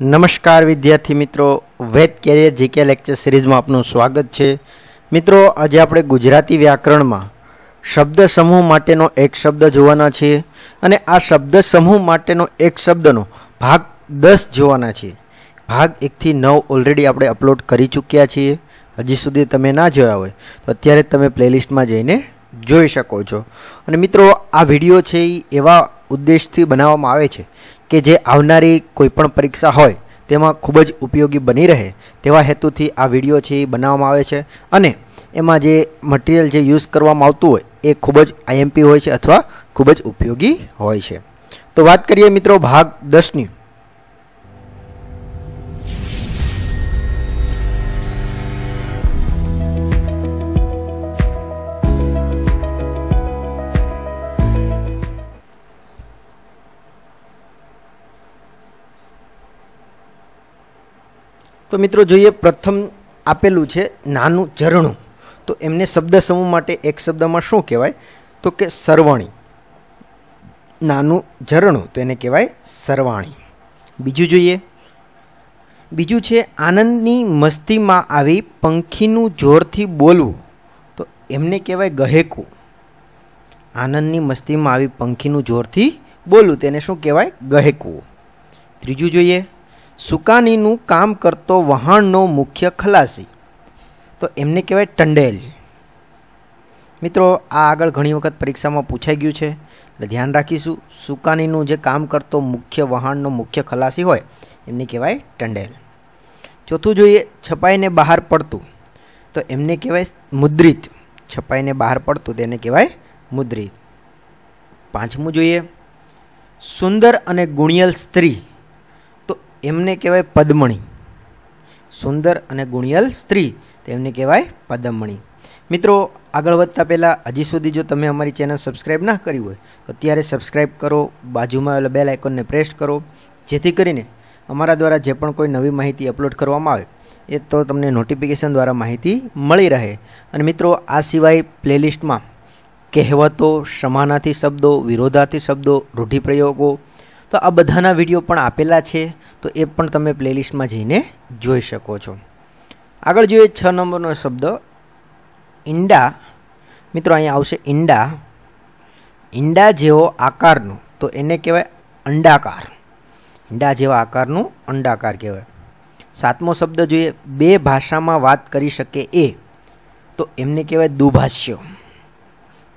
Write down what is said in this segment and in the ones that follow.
નમસ્કાર વિદ્યાર્થી મિત્રો વેદ કેરિયર જીકે લેક્ચર સિરીઝમાં આપનું સ્વાગત છે મિત્રો આજે આપણે ગુજરાતી વ્યાકરણમાં શબ્દ સમૂહ માટેનો એક શબ્દ જોવાના છીએ અને આ શબ્દ સમૂહ માટેનો એક શબ્દનો ભાગ દસ જોવાના છીએ ભાગ એકથી નવ ઓલરેડી આપણે અપલોડ કરી ચૂક્યા છીએ હજી સુધી તમે ના જોયા હોય તો અત્યારે તમે પ્લેલિસ્ટમાં જઈને જોઈ શકો છો અને મિત્રો આ વિડીયો છે એ એવા ઉદ્દેશથી બનાવવામાં આવે છે કે જે આવનારી કોઈપણ પરીક્ષા હોય તેમાં ખૂબ જ ઉપયોગી બની રહે તેવા હેતુથી આ વિડિયો છે બનાવવામાં આવે છે અને એમાં જે મટીરીયલ છે યુઝ કરવામાં આવતું હોય એ ખૂબ જ આઈએમપી હોય છે અથવા ખૂબ જ ઉપયોગી હોય છે તો વાત કરીએ મિત્રો ભાગ 10 ની તો મિત્રો જોઈએ પ્રથમ આપેલું છે નાનું જરણું તો એમને શબ્દ સમૂહ માટે એક શબ્દમાં શું કહેવાય તો કે સરવાણી નાનું જરણું તેને કહેવાય સરવાણી બીજું જોઈએ બીજું છે આનંદની મસ્તીમાં આવી પંખીનું જોરથી બોલવું તો એમને કહેવાય ગહેકો આનંદની મસ્તીમાં આવી પંખીનું જોરથી બોલવું તેને શું કહેવાય ગહેકો ત્રીજું જોઈએ સુકાનીનું કામ કરતો વહાણનો મુખ્ય ખલાસી તો એમને કહેવાય ટંડેલ મિત્રો આ આગળ ઘણી વખત પરીક્ષામાં પૂછાઈ ગયું છે એટલે ધ્યાન રાખીશું સુકાનીનું જે કામ કરતો મુખ્ય વહાણનો મુખ્ય ખલાસી હોય એમને કહેવાય ટંડેલ ચોથું જોઈએ છપાઈને બહાર પડતું તો એમને કહેવાય মুদ্রিত છપાઈને બહાર પડતું તેને કહેવાય মুদ্রিত પાંચમું જોઈએ સુંદર અને ગુણિયલ સ્ત્રી એમને કહેવાય પદમણી સુંદર અને ગુણિયલ સ્ત્રી એમને કહેવાય પદમણી મિત્રો આગળ વધતા પહેલા હજી સુધી જો તમે અમારી ચેનલ સબ્સ્ક્રાઇબ ન કરી હોય તો ત્યારે સબ્સ્ક્રાઇબ કરો બાજુમાં એ બેલ આઇકન ને પ્રેસ કરો જેથી કરીને અમારા દ્વારા જે પણ કોઈ નવી માહિતી અપલોડ કરવામાં આવે એ તો તમને નોટિફિકેશન દ્વારા માહિતી મળી રહે અને મિત્રો આ સિવાય પ્લેલિસ્ટમાં કહેવતો સમાનાથી શબ્દો વિરોધાથી શબ્દો રૂઢિપ્રયોગો તો આ બધાના વિડિયો પણ આપેલા છે તો એ પણ તમે પ્લેલિસ્ટ માં જઈને જોઈ શકો છો આગળ જો એ 6 નંબર નો શબ્દ ઈંડા મિત્રો અહીંયા આવશે ઈંડા ઈંડા જેવો આકારનો તો એને કહેવાય અંડાકાર ઈંડા જેવો આકારનો અંડાકાર કહેવાય 7મો શબ્દ જોઈએ બે ભાષામાં વાત કરી શકે એ તો એને કહેવાય દુભાસ્ય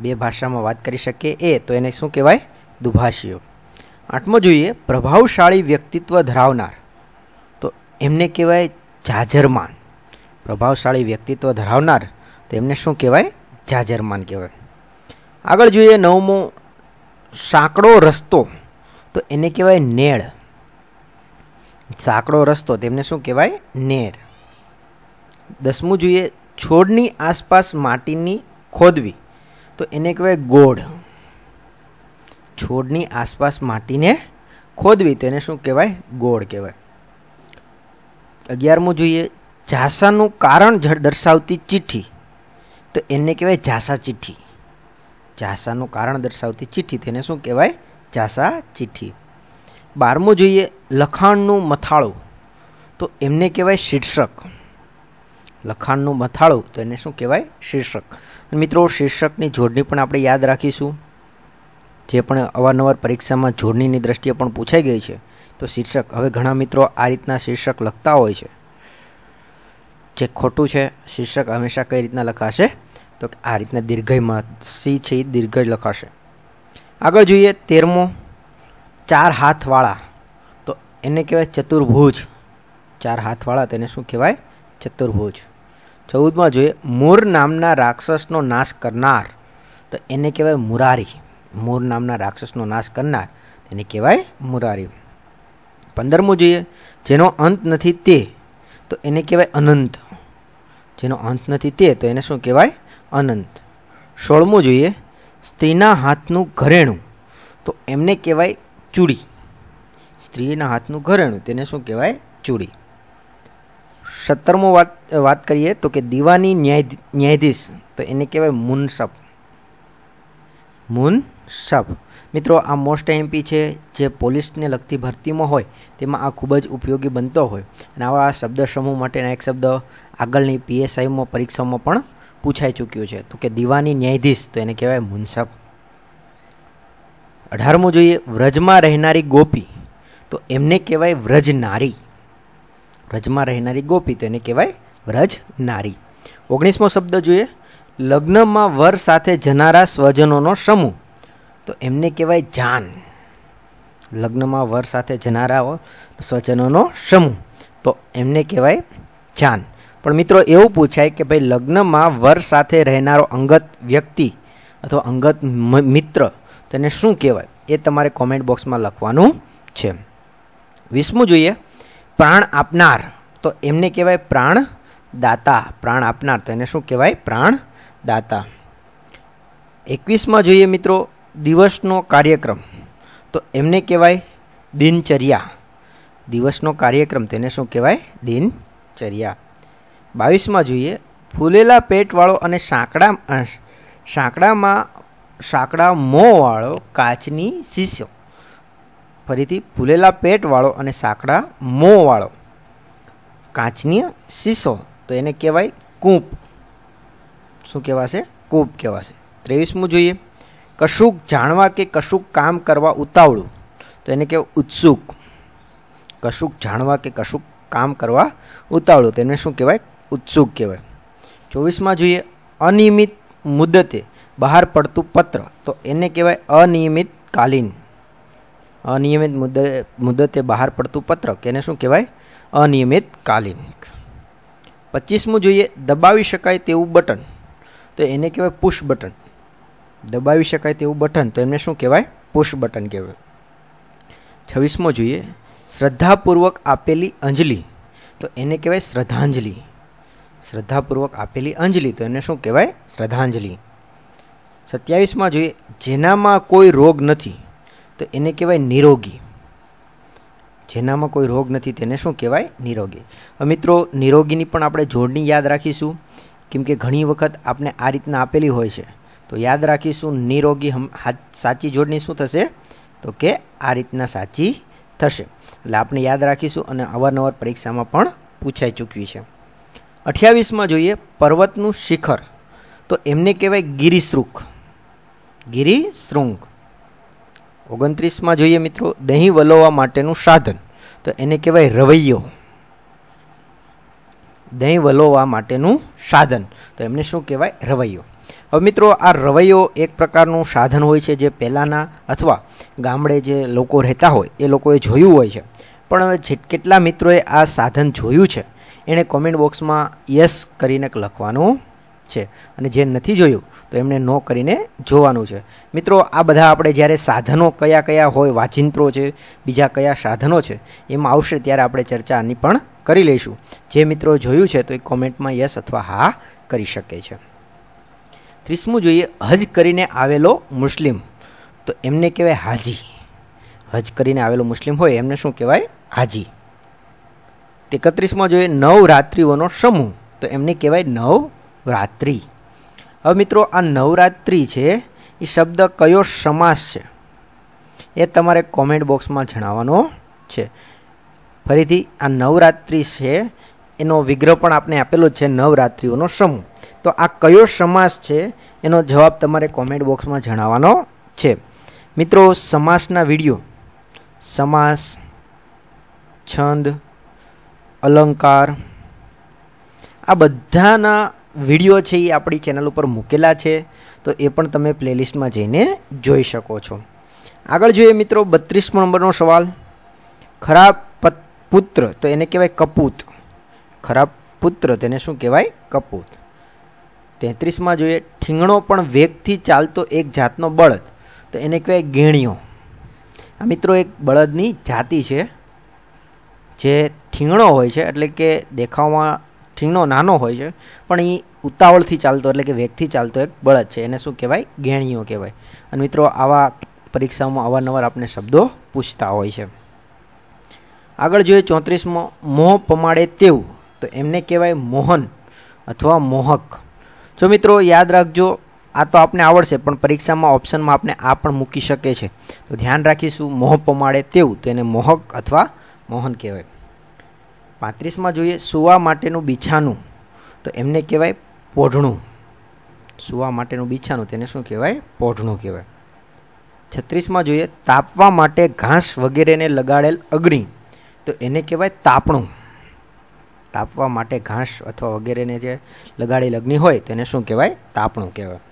બે ભાષામાં વાત કરી શકે એ તો એને શું કહેવાય દુભાસ્ય आठम जोइए प्रभावशाली व्यक्तित्व धरावનાર તો એમને કહેવાય જાજરમાન प्रभावशाली व्यक्तित्व धरावનાર તેમને શું કહેવાય જાજરમાન કહેવાય આગળ જોइए નવમો સાંકડો રસ્તો તો એને કહેવાય નેળ સાંકડો રસ્તો તેમને શું કહેવાય નેર દસમો જોइए છોડની આસપાસ માટીની ખોદવી તો એને કહેવાય ગોડ છોડની આસપાસ માટીને ખોદવી તેને શું કહેવાય ગોળ કહેવાય 11મો જોઈએ જાસાનું કારણ દર્શાવતી ચિઠ્ઠી તો એને કહેવાય જાસા ચિઠ્ઠી જાસાનું કારણ દર્શાવતી ચિઠ્ઠી તેને શું કહેવાય જાસા ચિઠ્ઠી 12મો જોઈએ લખાનનું મથાળું તો એમને કહેવાય શીર્ષક લખાનનું મથાળું તેને શું કહેવાય શીર્ષક મિત્રો શીર્ષકની જોડણી પણ આપણે યાદ રાખીશું જે પણ અવારનવાર પરીક્ષામાં જોડણીની દ્રષ્ટિએ પણ પૂછાઈ ગઈ છે તો શીર્ષક હવે ઘણા મિત્રો આ રીતના શીર્ષક લખતા હોય છે જે ખોટું છે શીર્ષક હંમેશા કઈ રીતના લખાશે તો આ રીતના દીર્ઘઈ મસી છે દીર્ઘ લખાશે આગળ જોઈએ 13મો ચાર હાથવાળા તો એને કહેવાય ચતુર્ભુજ ચાર હાથવાળા તેને શું કહેવાય ચતુર્ભુજ 14માં જોઈએ મૂર નામના રાક્ષસનો નાશ કરનાર તો એને કહેવાય મુરારી મોર નામના રાક્ષસનો નાશ કરનાર તેને કહેવાય મુરારી પંદરમું જોઈએ જેનો અંત નથી તે તો એને કહેવાય અનંત જેનો અંત નથી તે તો એને શું કહેવાય અનંત સોળમું જોઈએ સ્ત્રીના હાથનું ઘરેણું તો એમને કહેવાય ચૂડી સ્ત્રીના હાથનું ઘરેણું તેને શું કહેવાય ચૂડી સત્તરમો વાત વાત કરીએ તો કે દીવાની ન્યાય ન્યાયાધીશ તો એને કહેવાય મુનસબ મુન સબ મિત્રો આ મોસ્ટ એમપી છે જે પોલીસને લગતી ભરતીમાં હોય તેમાં આ ખૂબ જ ઉપયોગી બનતો હોય અને આવા આ શબ્દ સમૂહ માટેના એક શબ્દ આગળની પીએસઆઈમાં પરીક્ષામાં પણ પૂછાઈ ચૂક્યું છે તો કે દીવાની ન્યાયાધીશ તો એને કહેવાય મુનસબ અઢારમું જોઈએ વ્રજમાં રહેનારી ગોપી તો એમને કહેવાય વ્રજનારી વ્રજમાં રહેનારી ગોપી તો એને કહેવાય વ્રજ નારી ઓગણીસમો શબ્દ જોઈએ લગ્નમાં વર સાથે જનારા સ્વજનોનો સમૂહ તો એમને કહેવાય જાન લગ્ન માં વર્ સાથે રહેનારઓ સ્વચનોનો સમૂહ તો એમને કહેવાય જાન પણ મિત્રો એવું પૂછાય કે ભાઈ લગ્ન માં વર્ સાથે રહેનાર અંગત વ્યક્તિ અથવા અંગત મિત્ર તેને શું કહેવાય એ તમારે કોમેન્ટ બોક્સ માં લખવાનું છે 20મું જોઈએ પ્રાણ આપનાર તો એમને કહેવાય પ્રાણ दाता પ્રાણ આપનાર તેને શું કહેવાય પ્રાણ दाता 21મું જોઈએ મિત્રો દિવસ નો કાર્યક્રમ તો એમને કહેવાય દિનચર્યા દિવસ નો કાર્યક્રમ તેને શું કહેવાય દિનચર્યા 22 માં જોઈએ ફૂલેલા પેટ વાળો અને સાકડા માં સાકડા માં સાકડા મો વાળો કાચની શીસો ફરીથી ફૂલેલા પેટ વાળો અને સાકડા મો વાળો કાચની શીસો તો એને કહેવાય કૂપ શું કહેવાશે કૂપ કહેવાશે 23 મો જોઈએ કશુક જાણવા કે કશુક કામ કરવા ઉતાવળું તો એને કહે ઉત્સુક કશુક જાણવા કે કશુક કામ કરવા ઉતાવળું એને શું કહેવાય ઉત્સુક કહેવાય 24 માં જોઈએ અનિયમિત મુદ્દતે બહાર પડતું પત્ર તો એને કહેવાય અનિયમિત કાલિન અનિયમિત મુદ્દતે બહાર પડતું પત્ર કેને શું કહેવાય અનિયમિત કાલિન 25 માં જોઈએ દબાવી શકાય તેવું બટન તો એને કહેવાય પુશ બટન दबावी શકાય તેવું બટન તો એને શું કહેવાય પુશ બટન કહેવાય 26 માં જોઈએ શ્રદ્ધાપૂર્વક આપેલી અંજલી તો એને કહેવાય શ્રધાંજલી શ્રદ્ધાપૂર્વક આપેલી અંજલી તો એને શું કહેવાય શ્રધાંજલી 27 માં જોઈએ જેનામાં કોઈ રોગ નથી તો એને કહેવાય નિરોગી જેનામાં કોઈ રોગ નથી તેને શું કહેવાય નિરોગી મિત્રો નિરોગીની પણ આપણે જોડની યાદ રાખીશું કેમ કે ઘણી વખત આપને આ રીતના આપેલી હોય છે તો યાદ રાખીશું નિરોગી સાચી જોડણી શું થશે તો કે આ રીતના સાચી થશે એટલે આપણે યાદ રાખીશું અને અવારનવાર પરીક્ષામાં પણ પૂછાઈ ચૂક્યું છે 28 માં જોઈએ પર્વત નું શિખર તો એમને કહેવાય ગિરિશૃંગ ગિરી શૃંગ 29 માં જોઈએ મિત્રો દહીં વલોવા માટેનું સાધન તો એને કહેવાય રવૈયો દહીં વલોવા માટેનું સાધન તો એમને શું કહેવાય રવૈયો હવે મિત્રો આ રવૈયો એક પ્રકારનું સાધન હોય છે જે પહેલાંના અથવા ગામડે જે લોકો રહેતા હોય એ લોકોએ જોયું હોય છે પણ હવે કેટલા મિત્રોએ આ સાધન જોયું છે એણે કોમેન્ટ બોક્સમાં યસ કરીને લખવાનું છે અને જે નથી જોયું તો એમણે નો કરીને જોવાનું છે મિત્રો આ બધા આપણે જ્યારે સાધનો કયા કયા હોય વાચિંત્રો છે બીજા કયા સાધનો છે એમાં આવશે ત્યારે આપણે ચર્ચાની પણ કરી લઈશું જે મિત્રો જોયું છે તો એ કોમેન્ટમાં યસ અથવા હા કરી શકે છે ત્રીસમું જોઈએ હજ કરીને આવેલો મુસ્લિમ તો એમને કહેવાય હાજી હજ કરીને આવેલો મુસ્લિમ હોય એમને શું કહેવાય હાજી તે એકત્રીસમાં જોઈએ નવરાત્રિઓનો સમૂહ તો એમને કહેવાય નવરાત્રિ હવે મિત્રો આ નવરાત્રિ છે એ શબ્દ કયો સમાસ છે એ તમારે કોમેન્ટ બોક્સમાં જણાવવાનો છે ફરીથી આ નવરાત્રિ છે એનો વિગ્રહ પણ આપણે આપેલો છે નવરાત્રિઓનો સમૂહ તો આ કયો સમાસ છે એનો જવાબ તમારે કોમેન્ટ બોક્સમાં જણાવવાનો છે મિત્રો સમાસના વિડીયો સમાસ છંદ અલંકાર આ બધાના વિડીયો છે એ આપણી ચેનલ ઉપર મૂકેલા છે તો એ પણ તમે પ્લેલિસ્ટમાં જઈને જોઈ શકો છો આગળ જોઈએ મિત્રો બત્રીસ નંબરનો સવાલ ખરાબ પુત્ર તો એને કહેવાય કપૂત ખરાબ પુત્ર તેને શું કહેવાય કપૂત 33 માં જોઈએ ઠિંગણો પણ વેગથી ચાલતો એક જાતનો બળદ તો એને કહેવાય ગેણ્યો આ મિત્રો એક બળદની જાતિ છે જે ઠિંગણો હોય છે એટલે કે દેખાવમાં ઠિંગણો નાનો હોય છે પણ ઈ ઉતાવળથી ચાલતો એટલે કે વેગથી ચાલતો એક બળદ છે એને શું કહેવાય ગેણ્યો કહેવાય અને મિત્રો આવા પરીક્ષામાં આવા નવર આપણે શબ્દો પૂછતા હોય છે આગળ જોઈએ 34 માં મોહ પમાડે તેઉ તો એમને કહેવાય મોહન અથવા મોહક જો મિત્રો યાદ રાખજો આ તો આપને આવડશે પણ પરીક્ષામાં ઓપ્શનમાં આપને આ પણ મુકી શકે છે તો ધ્યાન રાખીશું મોહ પમાડે તેવું તેને મોહક અથવા મોહન કહેવાય 35 માં જોઈએ સુવા માટેનું બિછાનું તો એમને કહેવાય પોઢણું સુવા માટેનું બિછાનું તેને શું કહેવાય પોઢણું કહેવાય 36 માં જોઈએ તાપવા માટે ઘાસ વગેરેને લગાડેલ અગની તો એને કહેવાય તાપણું આવવા માટે ઘાસ અથવા વગેરેને જે લગાડી લગની હોય તેને શું કહેવાય તાપણો કહેવાય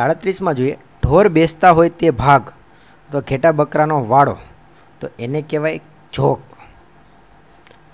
37 માં જોઈએ ઢોર બેસતા હોય તે ભાગ તો ખેટા બકરાનો વાડો તો એને કહેવાય જોક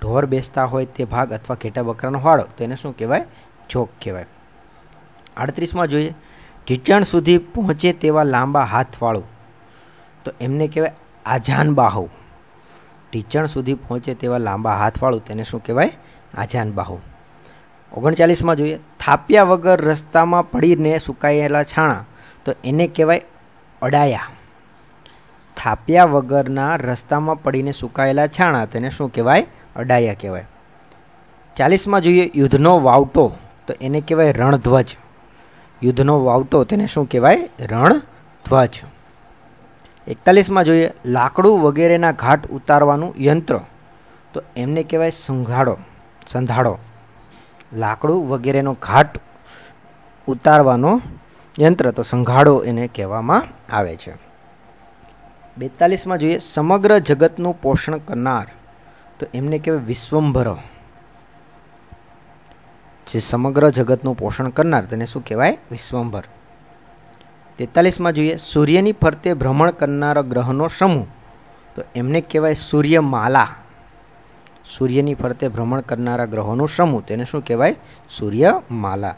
ઢોર બેસતા હોય તે ભાગ અથવા ખેટા બકરાનો વાડો તેને શું કહેવાય જોક કહેવાય 38 માં જોઈએ ઢીચાણ સુધી પહોંચે તેવા લાંબા હાથવાળો તો એમને કહેવાય આજાન બાહો ઢીચણ સુધી પહોંચે તેવા લાંબા હાથવાળું તેને શું કહેવાય આજાન બાહુ ઓગણચાલીસમાં જોઈએ થાપ્યા વગર રસ્તામાં પડીને સુકાયેલા છાણા તો એને કહેવાય અડાયા થાપ્યા વગરના રસ્તામાં પડીને સુકાયેલા છાણા તેને શું કહેવાય અડાયા કહેવાય ચાલીસમાં જોઈએ યુદ્ધનો વાવટો તો એને કહેવાય રણધ્વજ યુદ્ધનો વાવટો તેને શું કહેવાય રણધ્વજ એકતાલીસમાં જોઈએ લાકડું વગેરેના ઘાટ ઉતારવાનું યંત્ર તો એમને કહેવાય સંઘાડો સંધાડો લાકડું વગેરેનો ઘાટ ઉતારવાનો યંત્ર તો સંઘાડો એને કહેવામાં આવે છે બેતાલીસમાં જોઈએ સમગ્ર જગતનું પોષણ કરનાર તો એમને કહેવાય વિશ્વંભર જે સમગ્ર જગતનું પોષણ કરનાર તેને શું કહેવાય વિશ્વંભર તેતાલીસમાં જોઈએ સૂર્યની ફરતે ભ્રમણ કરનારા ગ્રહનો સમૂહ તો એમને કહેવાય સૂર્યમાલા સૂર્યની ફરતે ભ્રમણ કરનારા ગ્રહોનો સમૂહ તેને શું કહેવાય સૂર્યમાલા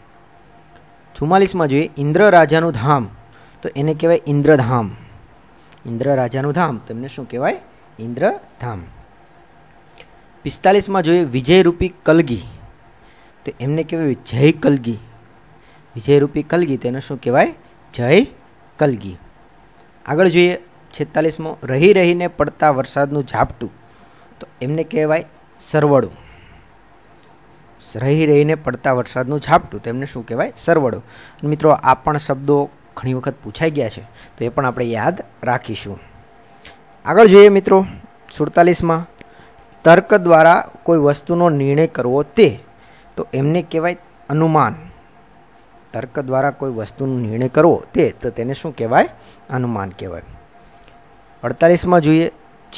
ચુમ્માલીસમાં જોઈએ ઇન્દ્ર રાજાનું ધામ તો એને કહેવાય ઇન્દ્રધામ ઇન્દ્ર રાજાનું ધામ તેમને શું કહેવાય ઇન્દ્રધામ પિસ્તાલીસમાં જોઈએ વિજયરૂપી કલગી તો એમને કહેવાય જય કલગી વિજયરૂપી કલગી તેને શું કહેવાય जय कलगी अगर જોઈએ 46 માં રહી રહીને પડતા વરસાદનું ઝાપટુ તો એમને કહેવાય સરવડુ રહી રહીને પડતા વરસાદનું ઝાપટુ એમને શું કહેવાય સરવડુ મિત્રો આ પણ શબ્દો ઘણી વખત પૂછાઈ ગયા છે તો એ પણ આપણે યાદ રાખીશું આગળ જોઈએ મિત્રો 47 માં તર્ક દ્વારા કોઈ વસ્તુનો નિર્ણય કરવો તે તો એમને કહેવાય અનુમાન તર્ક દ્વારા કોઈ વસ્તુનું નિર્ણય કરો તે તો તેને શું કહેવાય અનુમાન કહેવાય 48 માં જોઈએ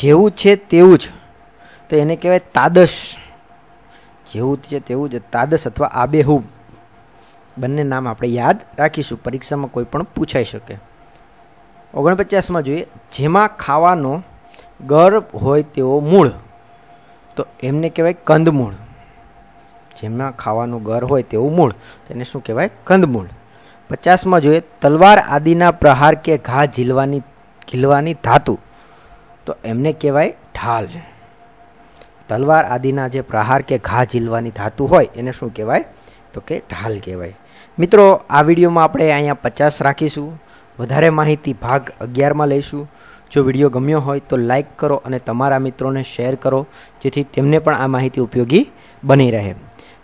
જેવું છે તેવું જ તો એને કહેવાય તાદશ જેવું છે તેવું જ તાદશ અથવા આબેહૂબ બંને નામ આપણે યાદ રાખીશું પરીક્ષામાં કોઈ પણ પૂછાઈ શકે 49 માં જોઈએ જેમાં ખાવાનો ગર્ભ હોય તે મૂળ તો એમને કહેવાય કંદમૂળ જેમ માં ખાવાનું ઘર હોય તે ઉમળ તેને શું કહેવાય કંદમૂળ 50 માં જોઈએ તલવાર આદીના પ્રહાર કે ખા જીલવાની ખિલવાની ધાતુ તો એમને કહેવાય ઢાલ તલવાર આદીના જે પ્રહાર કે ખા જીલવાની ધાતુ હોય એને શું કહેવાય તો કે ઢાલ કહેવાય મિત્રો આ વિડિયો માં આપણે અહીંયા 50 રાખીશું વધારે માહિતી ભાગ 11 માં લઈશું જો વિડિયો ગમ્યો હોય તો લાઈક કરો અને તમારા મિત્રોને શેર કરો જેથી તેમને પણ આ માહિતી ઉપયોગી બની રહે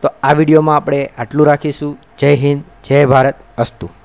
તો આ વિડીયોમાં આપણે આટલું રાખીશું જય હિન્દ જય ભારત અસ્તુ